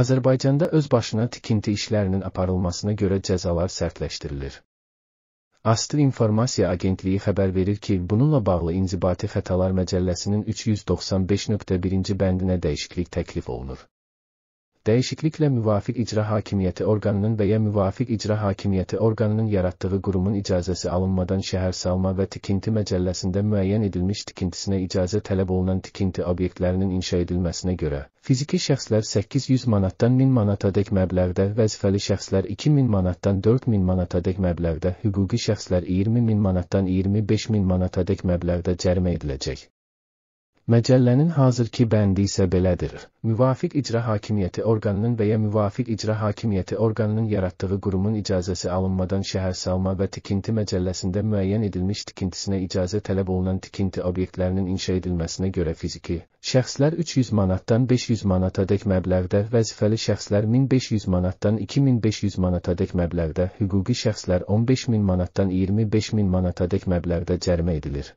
Azərbaycanda özbaşına tikinti işlərinin aparılmasına görə cəzalar sərtləşdirilir. Astır İnformasiya Agentliyi xəbər verir ki, bununla bağlı İnzibati Xətalar Məcəlləsinin 395.1-ci bəndinə dəyişiklik təklif olunur değişiklikle müvafik icra hakimiyeti organının veya müvafik icra hakimiyeti organının yarattığı kurumun icazesi alınmadan şehər salma və tikinti məcəlləsində müəyyən edilmiş tikintisinə icazə tələb olunan tikinti obyektlərinin inşa edilməsinə görə, fiziki şəxslər 800 manatdan 1000 manatadək məbləğdə, vəzifəli şəxslər 2000 manatdan 4000 manatadək məbləğdə, hüquqi şəxslər 20000 manatdan 25000 manatadək məbləğdə cərimə ediləcək. Məcəllənin hazırki bəndi isə belədir. Müvafiq icra hakimiyyəti orqanının və ya müvafiq icra hakimiyyəti orqanının yaratdığı qurumun icazəsi alınmadan şəhər salma və tikinti məcəlləsində müəyyən edilmiş tikintisinə icazə tələb olunan tikinti obyektlərinin inşa edilməsinə görə fiziki şəxslər 300 manatdan 500 manatadək məbləğdə, vəzifəli şəxslər 1500 manatdan 2500 manatadək məbləğdə, hüquqi şəxslər 15000 manatdan 25000 manatadək məbləğdə cərimə edilir.